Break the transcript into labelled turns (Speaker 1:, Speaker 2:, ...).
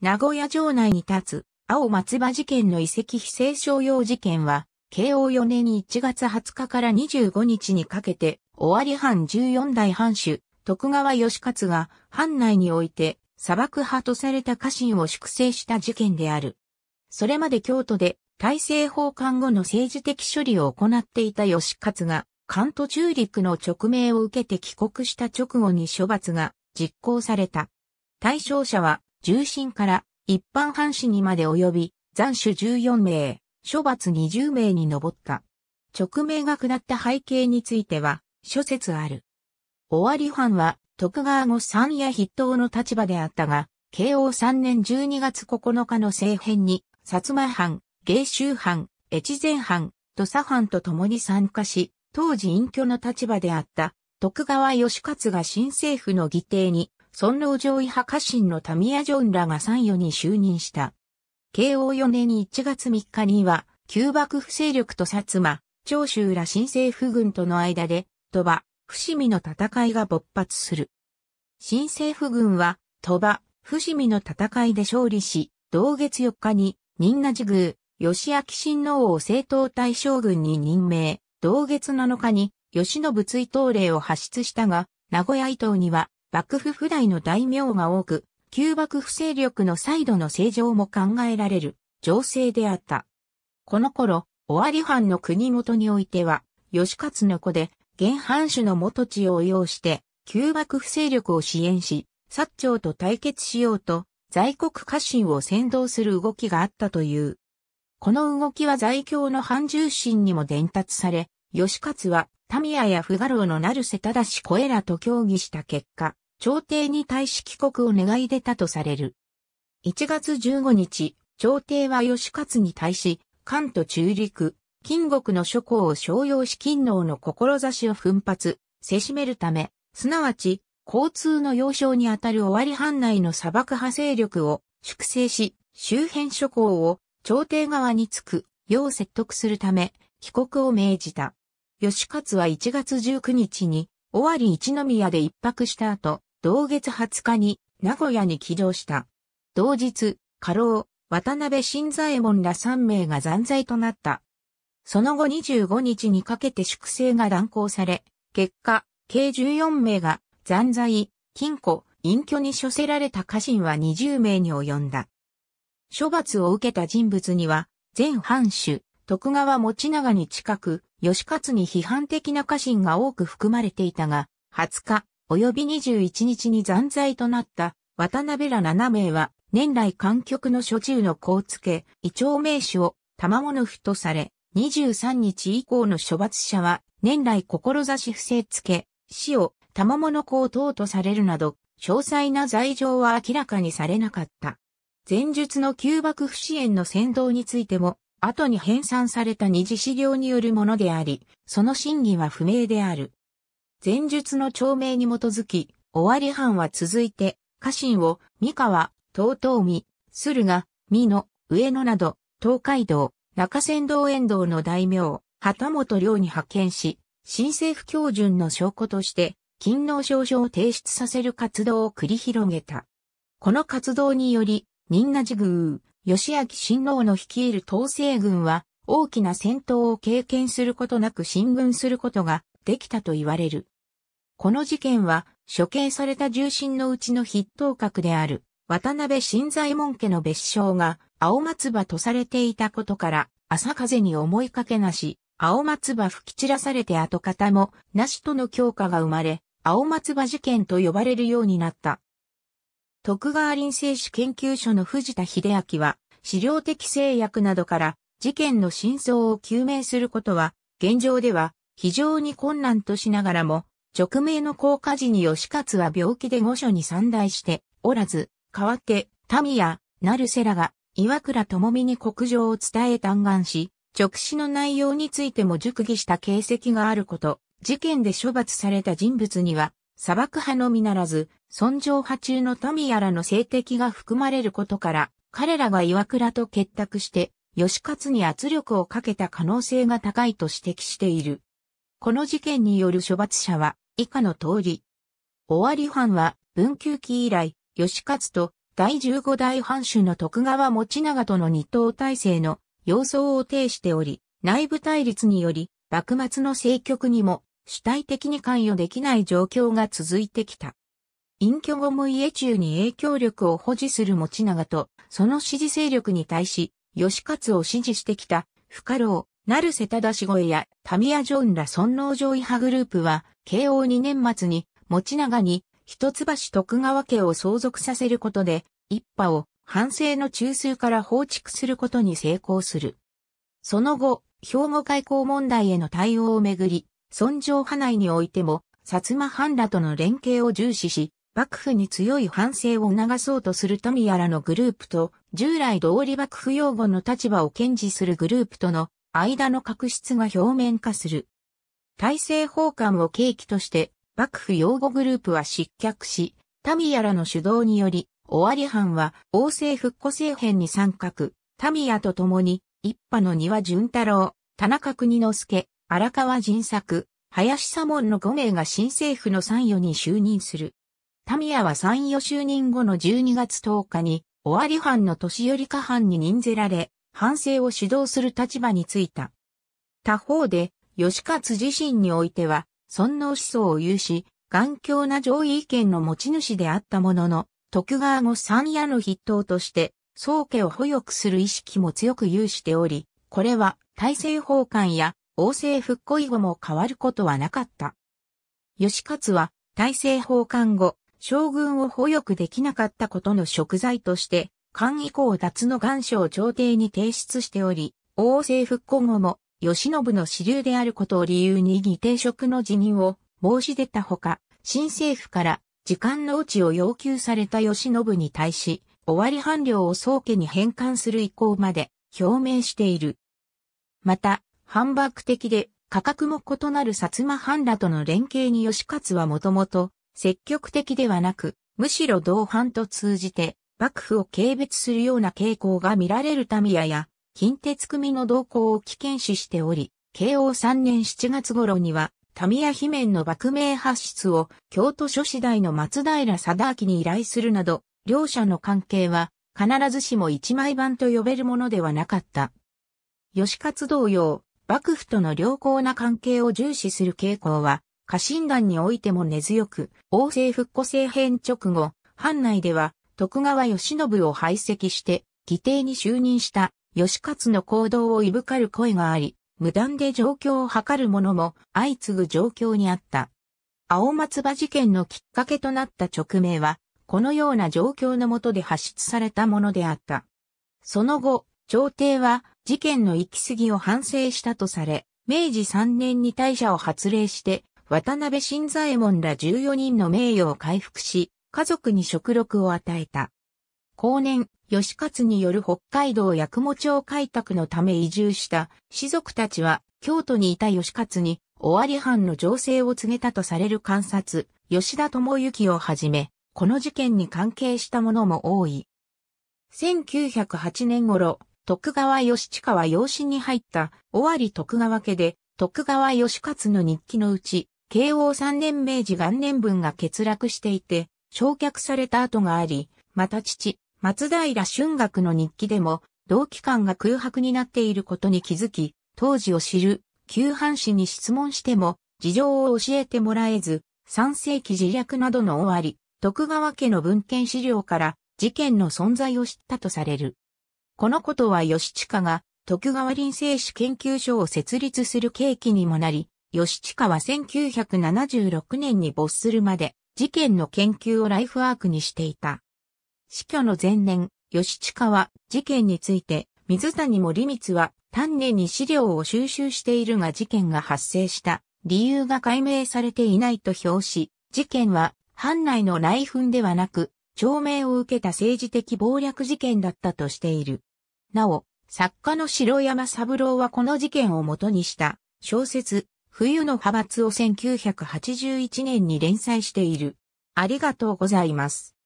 Speaker 1: 名古屋城内に立つ、青松葉事件の遺跡非正商用事件は、慶応4年1月20日から25日にかけて、尾張藩14代藩主、徳川義勝が、藩内において、砂漠派とされた家臣を粛清した事件である。それまで京都で、大政奉還後の政治的処理を行っていた義勝が、関東中陸の直命を受けて帰国した直後に処罰が実行された。対象者は重心から一般藩士にまで及び、残首14名、処罰20名に上った。直命が下った背景については、諸説ある。尾張藩は、徳川後三夜筆頭の立場であったが、慶応3年12月9日の政変に、薩摩藩、芸州藩、越前藩、土佐藩と共に参加し、当時隠居の立場であった、徳川義勝が新政府の議定に尊老上位派家臣のタミヤ・ジョンらが参与に就任した。慶応4年1月3日には、旧幕府勢力と薩摩、長州ら新政府軍との間で、鳥羽、伏見の戦いが勃発する。新政府軍は、鳥羽、伏見の戦いで勝利し、同月4日に、仁和寺宮、吉明親王を政党大将軍に任命、同月7日に、吉信追討令を発出したが、名古屋伊東には、幕府不代の大名が多く、旧幕府勢力の再度の正常も考えられる情勢であった。この頃、尾張藩の国元においては、義勝の子で、現藩主の元地を用して、旧幕府勢力を支援し、薩長と対決しようと、在国家臣を先導する動きがあったという。この動きは在京の藩重臣にも伝達され、義勝は、ミヤや不画廊の成瀬正子らと協議した結果、朝廷に対し帰国を願い出たとされる。1月15日、朝廷は吉勝に対し、関東中陸、金国の諸侯を商用し金能の志を奮発、せしめるため、すなわち、交通の要衝にあたる終わり藩内の砂漠派勢力を粛清し、周辺諸侯を朝廷側につく、よう説得するため、帰国を命じた。吉勝は1月19日に、尾張一宮で一泊した後、同月20日に名古屋に帰城した。同日、過労、渡辺新左衛門ら3名が残罪となった。その後25日にかけて粛清が断行され、結果、計14名が残罪、禁錮、隠居に処せられた家臣は20名に及んだ。処罰を受けた人物には、前藩主、徳川持長に近く、吉勝に批判的な家臣が多く含まれていたが、20日、及び21日に残罪となった渡辺ら7名は、年来観局の所中のを付、け、異兆名手を賜物府とされ、23日以降の処罰者は、年来志不正付、け、死を賜物公等とされるなど、詳細な罪状は明らかにされなかった。前述の旧幕府支援の先導についても、後に編纂された二次資料によるものであり、その真偽は不明である。前述の長名に基づき、尾張藩は続いて、家臣を、三河、東東見、駿河、美濃、上野など、東海道、中山道沿道の大名、旗本領に派遣し、新政府教準の証拠として、勤労証書を提出させる活動を繰り広げた。この活動により、仁和寺宮、吉明親王の率いる東西軍は、大きな戦闘を経験することなく進軍することができたと言われる。この事件は、処刑された重臣のうちの筆頭格である、渡辺新左衛門家の別称が、青松葉とされていたことから、朝風に思いかけなし、青松葉吹き散らされて跡形も、なしとの強化が生まれ、青松葉事件と呼ばれるようになった。徳川林政史研究所の藤田秀明は、資料的制約などから、事件の真相を究明することは、現状では非常に困難としながらも、直命の降下時に義勝は病気で御所に散大しておらず、代わって、民や、成瀬らが、岩倉智美に国情を伝え嘆願し、直視の内容についても熟議した形跡があること、事件で処罰された人物には、砂漠派のみならず、尊上派中の民やらの性的が含まれることから、彼らが岩倉と結託して、義勝に圧力をかけた可能性が高いと指摘している。この事件による処罰者は以下の通り。尾張藩は文久期以来、義勝と第15代藩主の徳川持長との二党体制の様相を呈しており、内部対立により、幕末の政局にも主体的に関与できない状況が続いてきた。隠居後も家中に影響力を保持する持長と、その支持勢力に対し、義勝を支持してきた、不可老、成瀬忠越やタミヤ・ジョンら尊王攘夷派グループは、慶応2年末に、持ち長に、一橋徳川家を相続させることで、一派を反省の中枢から放逐することに成功する。その後、兵庫開港問題への対応をめぐり、尊上派内においても、薩摩藩らとの連携を重視し、幕府に強い反省を促そうとする富やらのグループと、従来通り幕府擁護の立場を堅持するグループとの間の角質が表面化する。大政奉還を契機として、幕府擁護グループは失脚し、民谷らの主導により、尾張藩は王政復古政変に参画、民谷と共に、一派の庭淳太郎、田中国之助、荒川仁作、林左門の5名が新政府の参与に就任する。民谷は参与就任後の12月10日に、尾張藩の年寄り下藩に任ぜられ、反省を指導する立場についた。他方で、義勝自身においては、尊能思想を有し、頑強な上位意見の持ち主であったものの、徳川後三夜の筆頭として、宗家を保育する意識も強く有しており、これは大政奉還や王政復古以後も変わることはなかった。義勝は大政奉還後、将軍を保育できなかったことの贖罪として、官以降脱の願書を朝廷に提出しており、王政復古後も、吉信の支流であることを理由に議定職の辞任を申し出たほか、新政府から時間のうちを要求された吉信に対し、終わり判領を宗家に返還する意向まで表明している。また、反幕的で価格も異なる薩摩藩らとの連携に吉勝はもともと積極的ではなく、むしろ同伴と通じて幕府を軽蔑するような傾向が見られるタミヤや、近鉄組の動向を危険視しており、慶応3年7月頃には、タミヤ罷の幕名発出を京都諸子大の松平貞明に依頼するなど、両者の関係は必ずしも一枚版と呼べるものではなかった。吉勝同様、幕府との良好な関係を重視する傾向は、家臣団においても根強く、王政復古政変直後、藩内では徳川義信を排斥して、議定に就任した義勝の行動をいぶかる声があり、無断で状況を図る者も相次ぐ状況にあった。青松葉事件のきっかけとなった直命は、このような状況のもとで発出されたものであった。その後、朝廷は事件の行き過ぎを反省したとされ、明治3年に大社を発令して、渡辺新左衛門ら14人の名誉を回復し、家族に食録を与えた。後年、吉勝による北海道八雲町開拓のため移住した士族たちは京都にいた吉勝に尾張藩の情勢を告げたとされる観察、吉田智之をはじめ、この事件に関係したものも多い。1908年頃、徳川義親は養子に入った尾張徳川家で、徳川義勝の日記のうち、慶応3年明治元年分が欠落していて、焼却された跡があり、また父、松平春学の日記でも、同期間が空白になっていることに気づき、当時を知る、旧藩士に質問しても、事情を教えてもらえず、三世紀自略などの終わり、徳川家の文献資料から事件の存在を知ったとされる。このことは地下が徳川臨生史研究所を設立する契機にもなり、地下は1976年に没するまで事件の研究をライフワークにしていた。死去の前年、吉近は事件について、水谷森光は丹念に資料を収集しているが事件が発生した理由が解明されていないと表し、事件は藩内の内紛ではなく、長命を受けた政治的暴略事件だったとしている。なお、作家の城山三郎はこの事件をもとにした小説、冬の派閥を1981年に連載している。ありがとうございます。